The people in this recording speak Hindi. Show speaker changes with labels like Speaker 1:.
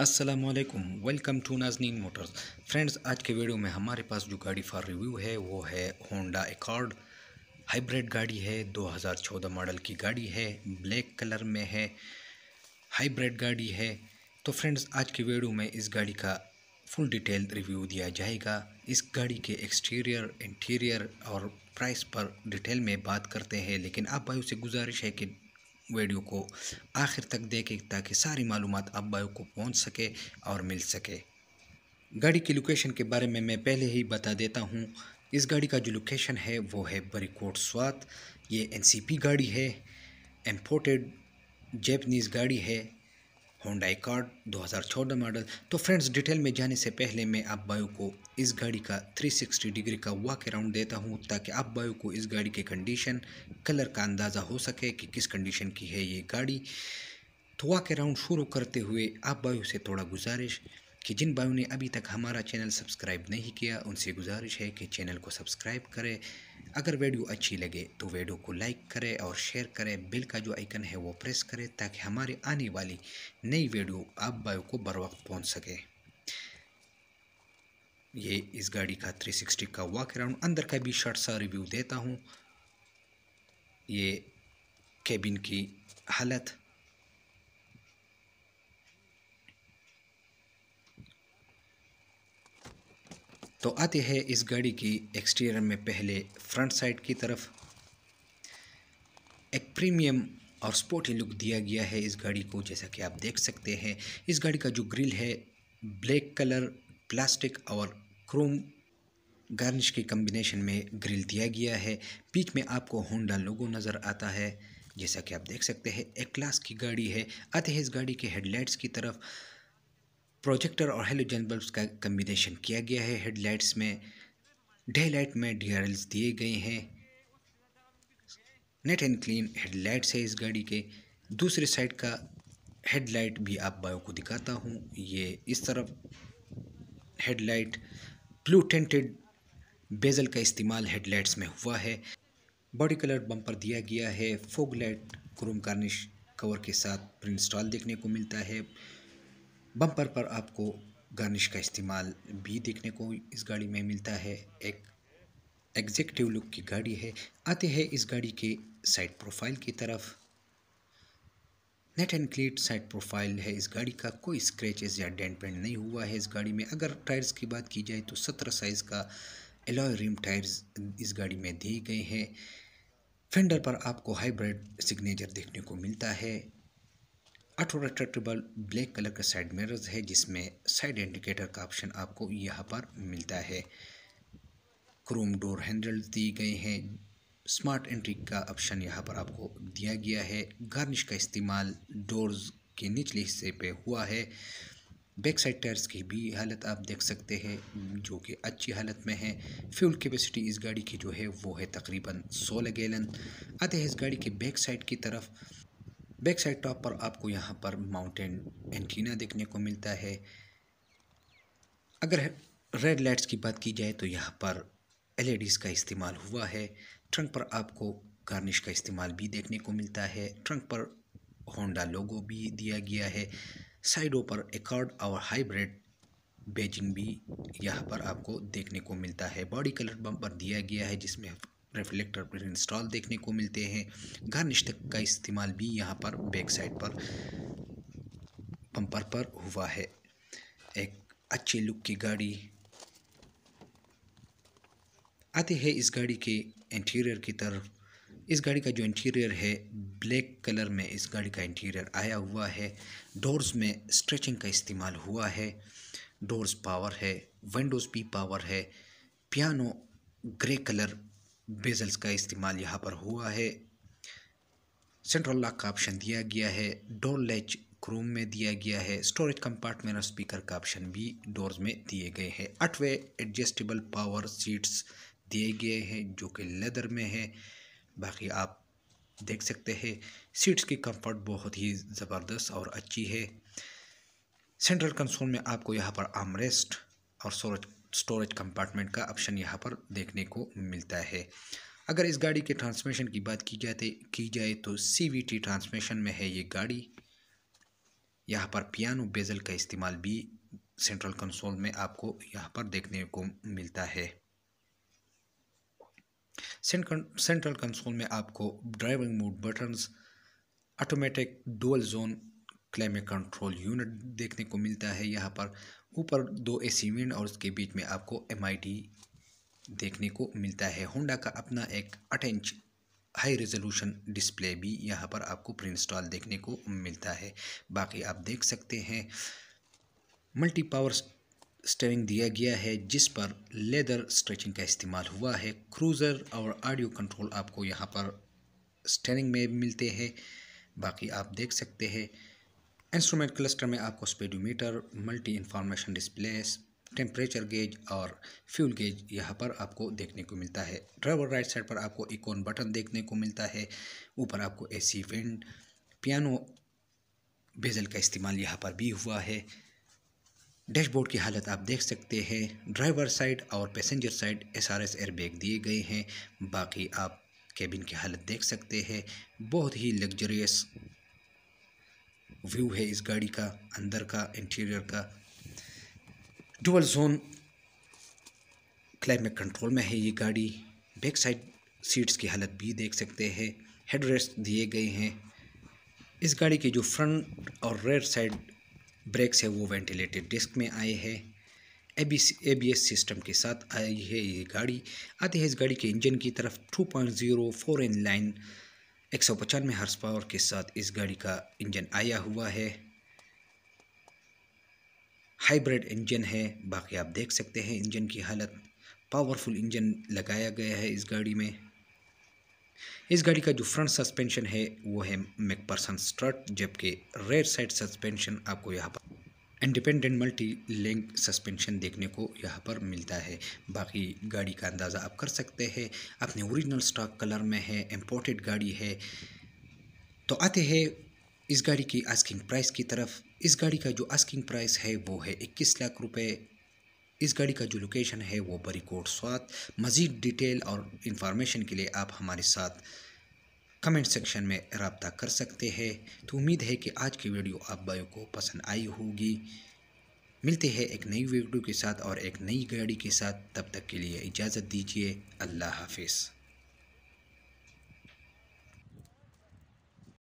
Speaker 1: असलकम welcome to Nazneen motors friends आज के वीडियो में हमारे पास जो गाड़ी फॉर रिव्यू है वो है होंडा एकॉर्ड हाइब्रिड गाड़ी है 2014 मॉडल की गाड़ी है ब्लैक कलर में है हाइब्रिड गाड़ी है तो फ्रेंड्स आज के वीडियो में इस गाड़ी का फुल डिटेल रिव्यू दिया जाएगा इस गाड़ी के एक्सटीरियर इंटीरियर और प्राइस पर डिटेल में बात करते हैं लेकिन आप भाई उसे गुजारिश है कि वीडियो को आखिर तक देखें ताकि सारी मालूम अब बायो को पहुँच सके और मिल सके गाड़ी की लोकेशन के बारे में मैं पहले ही बता देता हूँ इस गाड़ी का जो लोकेशन है वो है बरीकोट स्वात ये एनसीपी गाड़ी है इम्पोर्टेड जैपनीज़ गाड़ी है होंडा एकार्ड दो मॉडल तो फ्रेंड्स डिटेल में जाने से पहले मैं आप बायो को इस गाड़ी का 360 डिग्री का वॉक अराउंड देता हूँ ताकि आप बायो को इस गाड़ी के कंडीशन कलर का अंदाज़ा हो सके कि किस कंडीशन की है ये गाड़ी तो वॉक अराउंड शुरू करते हुए आप बायो से थोड़ा गुजारिश कि जिन भाइयों ने अभी तक हमारा चैनल सब्सक्राइब नहीं किया उनसे गुजारिश है कि चैनल को सब्सक्राइब करें अगर वीडियो अच्छी लगे तो वीडियो को लाइक करें और शेयर करें बिल का जो आइकन है वो प्रेस करें ताकि हमारे आने वाली नई वीडियो आप भाइयों को बर वक्त पहुँच सके ये इस गाड़ी का सिक्सटी का वॉक अराउंड अंदर का भी शॉर्ट सा रिव्यू देता हूँ ये केबिन की हालत तो आते हैं इस गाड़ी की एक्सटीरियर में पहले फ्रंट साइड की तरफ एक प्रीमियम और स्पोर्टी लुक दिया गया है इस गाड़ी को जैसा कि आप देख सकते हैं इस गाड़ी का जो ग्रिल है ब्लैक कलर प्लास्टिक और क्रोम गार्निश के कम्बिनेशन में ग्रिल दिया गया है बीच में आपको होंडा लोगो नज़र आता है जैसा कि आप देख सकते हैं एक क्लास की गाड़ी है आते हैं इस गाड़ी के हेडलाइट्स की तरफ प्रोजेक्टर और हेलोजन बल्ब्स का कम्बिनेशन किया गया है हेडलाइट्स में डे लाइट में डी दिए गए हैं नेट एंड क्लीन हेडलाइट्स है इस गाड़ी के दूसरे साइड का हेडलाइट भी आप बायो को दिखाता हूँ ये इस तरफ हेडलाइट ब्लू टेंटेड बेजल का इस्तेमाल हेडलाइट्स में हुआ है बॉडी कलर बम्पर दिया गया है fog light chrome garnish cover के साथ प्रिंस्टॉल देखने को मिलता है बम्पर पर आपको गार्निश का इस्तेमाल भी देखने को इस गाड़ी में मिलता है एक एग्जेक्टिव लुक की गाड़ी है आते हैं इस गाड़ी के साइड प्रोफाइल की तरफ neat and clean side profile है इस गाड़ी का कोई स्क्रैचेस या डेंट पेंट नहीं हुआ है इस गाड़ी में अगर टायर्स की बात की जाए तो सत्रह साइज़ का एलॉय रिम टायर्स इस गाड़ी में दिए गए हैं फेंडर पर आपको हाइब्रिड सिग्नेचर देखने को मिलता है ऑटो रिट्रेक्टेबल ब्लैक कलर का साइड मिरर्स है जिसमें साइड इंडिकेटर का ऑप्शन आपको यहाँ पर मिलता है क्रोम डोर हैंडल दिए गए हैं स्मार्ट एंट्री का ऑप्शन यहाँ पर आपको दिया गया है गार्निश का इस्तेमाल डोर्स के निचले हिस्से पे हुआ है बैक साइड टायर्स की भी हालत आप देख सकते हैं जो कि अच्छी हालत में है फ्यूल कैपेसिटी इस गाड़ी की जो है वो है तकरीबन 16 गैलन आते हैं इस गाड़ी के बैक साइड की तरफ बैक साइड टॉप पर आपको यहाँ पर माउंटेन एंटीना देखने को मिलता है अगर रेड लाइट्स की बात की जाए तो यहाँ पर एल का इस्तेमाल हुआ है ट्रंक पर आपको गार्निश का इस्तेमाल भी देखने को मिलता है ट्रंक पर होंडा लोगो भी दिया गया है साइडों पर एकॉर्ड और हाइब्रिड बेजिंग भी यहाँ पर आपको देखने को मिलता है बॉडी कलर बम्पर दिया गया है जिसमें रिफ्लेक्टर पर इंस्टॉल देखने को मिलते हैं घर निष्ठक का इस्तेमाल भी यहाँ पर बैक साइड पर पंपर पर हुआ है एक अच्छे लुक की गाड़ी आते हैं इस गाड़ी के इंटीरियर की तरफ इस गाड़ी का जो इंटीरियर है ब्लैक कलर में इस गाड़ी का इंटीरियर आया हुआ है डोर्स में स्ट्रेचिंग का इस्तेमाल हुआ है डोर्स पावर है विंडोज़ भी पावर है पियानो ग्रे कलर बेजल्स का इस्तेमाल यहाँ पर हुआ है सेंट्रल लॉक का ऑप्शन दिया गया है डोर लेच क्रोम में दिया गया है स्टोरेज कंपार्टमेंट और स्पीकर का ऑप्शन भी डोर्स में दिए गए हैं आठवें एडजस्टेबल पावर सीट्स दिए गए हैं जो कि लेदर में है बाकी आप देख सकते हैं सीट्स की कंफर्ट बहुत ही ज़बरदस्त और अच्छी है सेंट्रल कंसोल में आपको यहाँ पर आमरेस्ट और स्टोरेज स्टोरेज कंपार्टमेंट का ऑप्शन यहाँ पर देखने को मिलता है अगर इस गाड़ी के ट्रांसमिशन की बात की जाते की जाए तो सीवीटी ट्रांसमिशन में है ये गाड़ी यहाँ पर पियानो बेजल का इस्तेमाल भी सेंट्रल कंसोल में आपको यहाँ पर देखने को मिलता है सेंट्रल कंसोल में आपको driving mode buttons automatic dual zone climate control unit देखने को मिलता है यहाँ पर ऊपर दो ए एसीविन और उसके बीच में आपको एम देखने को मिलता है होंडा का अपना एक अठ इंच हाई रेजोल्यूशन डिस्प्ले भी यहाँ पर आपको प्री इंस्टॉल देखने को मिलता है बाकी आप देख सकते हैं मल्टी पावर स्टेरिंग दिया गया है जिस पर लेदर स्ट्रेचिंग का इस्तेमाल हुआ है क्रूज़र और ऑडियो कंट्रोल आपको यहाँ पर स्टेरिंग में मिलते हैं बाकी आप देख सकते हैं इंस्ट्रूमेंट क्लस्टर में आपको speedometer multi information displays temperature gauge और फ्यूल गेज यहाँ पर आपको देखने को मिलता है ड्राइवर राइट साइड पर आपको इकोन बटन देखने को मिलता है ऊपर आपको एसी विंड पियानो बेजल का इस्तेमाल यहाँ पर भी हुआ है डैशबोर्ड की हालत आप देख सकते हैं ड्राइवर साइड और passenger side S R S airbag दिए गए हैं बाकी आप केबिन की हालत देख सकते हैं बहुत ही लग्जरियस व्यू है इस गाड़ी का अंदर का इंटीरियर का डुअल जोन क्लाइमेट कंट्रोल में है ये गाड़ी बैक साइड सीट्स की हालत भी देख सकते हैं हेड रेस्ट दिए गए हैं इस गाड़ी के जो फ्रंट और रेयर साइड ब्रेक्स है वो वेंटिलेटेड डिस्क में आए हैं A B A B S system के साथ आई है ये गाड़ी आती है इस गाड़ी के इंजन की तरफ two point zero four in line एक सौ पचानवे हर्स पावर के साथ इस गाड़ी का इंजन आया हुआ है हाइब्रिड इंजन है बाकी आप देख सकते हैं इंजन की हालत पावरफुल इंजन लगाया गया है इस गाड़ी में इस गाड़ी का जो फ्रंट सस्पेंशन है वो है मैकपर्सन स्ट्रट जबकि रेयर साइड सस्पेंशन आपको यहाँ पर इंडिपेंडेंट मल्टी लिंक सस्पेंशन देखने को यहाँ पर मिलता है बाकी गाड़ी का अंदाज़ा आप कर सकते हैं अपने ओरिजिनल स्टॉक कलर में है इम्पोर्टेड गाड़ी है तो आते हैं इस गाड़ी की आस्किंग प्राइस की तरफ इस गाड़ी का जो आस्किंग प्राइस है वो है इक्कीस लाख रुपये इस गाड़ी का जो लोकेशन है वो बरीकोट स्वात मज़ीद डिटेल और इन्फॉर्मेशन के लिए आप हमारे साथ कमेंट सेक्शन में रबता कर सकते हैं तो उम्मीद है कि आज की वीडियो आप भाइयों को पसंद आई होगी मिलते हैं एक नई वीडियो के साथ और एक नई गाड़ी के साथ तब तक के लिए इजाज़त दीजिए अल्लाह हाफिज़